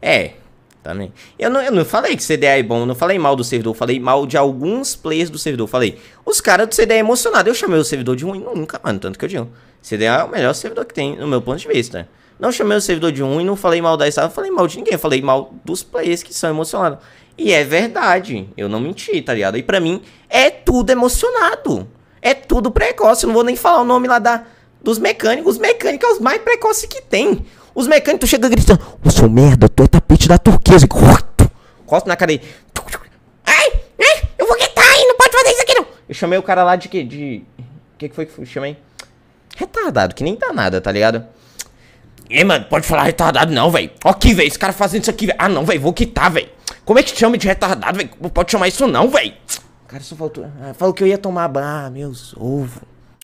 É, também. Tá eu não, eu não falei que CDA é bom, não falei mal do servidor, falei mal de alguns players do servidor. Falei, os caras do CDA é emocionado. Eu chamei o servidor de ruim nunca, mano, tanto que eu digo. CDA é o melhor servidor que tem, no meu ponto de vista. Não chamei o servidor de ruim, não falei mal da Star, falei mal de ninguém, falei mal dos players que são emocionados. E é verdade, eu não menti, tá ligado? E pra mim, é tudo emocionado. É tudo precoce, eu não vou nem falar o nome lá da, dos mecânicos. Os mecânicos é os mais precoces que tem. Os mecânicos chegam gritando: Ô seu merda, tu é tapete da turquesa. Costa na cara dele. Ai, ai, né? eu vou gritar aí, não pode fazer isso aqui não. Eu chamei o cara lá de que? De. O que, que foi que eu chamei? Retardado, que nem dá nada, tá ligado? E mano, pode falar retardado não, velho. Aqui, velho, esse cara fazendo isso aqui, Ah, não, velho, vou quitar, velho. Como é que te chama de retardado, velho? Não pode chamar isso não, velho. Cara, só faltou. Ah, falou que eu ia tomar. Ah, meus ovos.